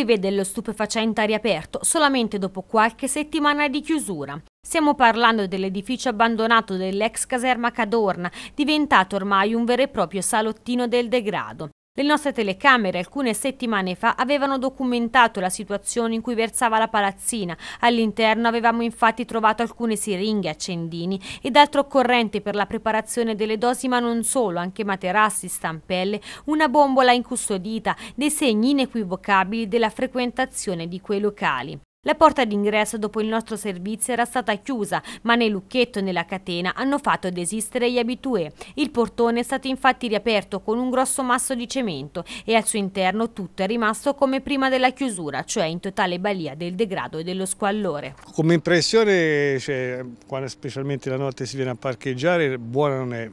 rivede lo stupefacente riaperto solamente dopo qualche settimana di chiusura. Stiamo parlando dell'edificio abbandonato dell'ex caserma Cadorna, diventato ormai un vero e proprio salottino del degrado. Le nostre telecamere alcune settimane fa avevano documentato la situazione in cui versava la palazzina. All'interno avevamo infatti trovato alcune siringhe, accendini ed altro occorrente per la preparazione delle dosi, ma non solo, anche materassi, stampelle, una bombola incustodita, dei segni inequivocabili della frequentazione di quei locali. La porta d'ingresso dopo il nostro servizio era stata chiusa, ma né Lucchetto e nella catena hanno fatto desistere gli abitué. Il portone è stato infatti riaperto con un grosso masso di cemento e al suo interno tutto è rimasto come prima della chiusura, cioè in totale balia del degrado e dello squallore. Come impressione, cioè, quando specialmente la notte si viene a parcheggiare, buona non è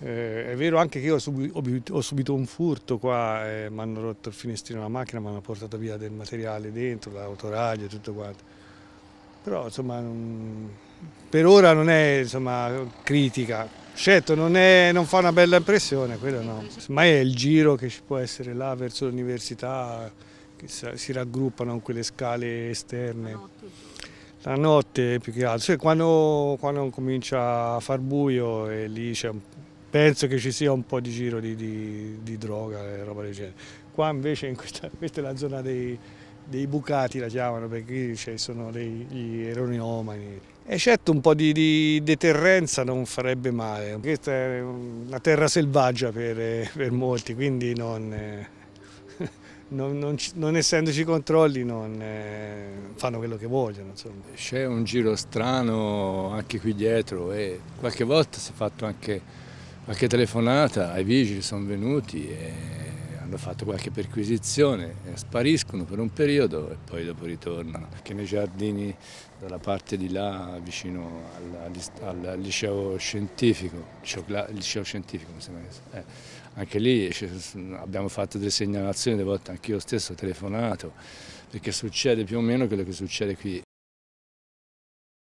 eh, è vero anche che io ho, subi ho subito un furto qua, eh, mi hanno rotto il finestrino della macchina, mi hanno portato via del materiale dentro, l'autoradio e tutto quanto. Però insomma, non... per ora non è insomma, critica. Certo, non, è, non, fa una bella impressione, quello no. Ma è il giro che ci può essere là verso l'università, che si raggruppano in quelle scale esterne la notte più che altro, cioè, quando, quando comincia a far buio e eh, lì c'è un penso che ci sia un po' di giro di, di, di droga e roba del genere. Qua invece in questa, questa, è la zona dei, dei, bucati, la chiamano, perché qui ci sono dei, gli eroinomani. E certo un po' di, di, deterrenza non farebbe male. Questa è una terra selvaggia per, eh, per molti, quindi non, eh, non, non, non, essendoci controlli non, eh, fanno quello che vogliono. C'è un giro strano anche qui dietro e qualche volta si è fatto anche qualche telefonata ai vigili, sono venuti e hanno fatto qualche perquisizione, spariscono per un periodo e poi dopo ritornano. Che nei giardini dalla parte di là vicino al, al, al liceo scientifico, liceo, liceo scientifico mi sembra eh, anche lì abbiamo fatto delle segnalazioni, delle volte anch'io stesso ho telefonato, perché succede più o meno quello che succede qui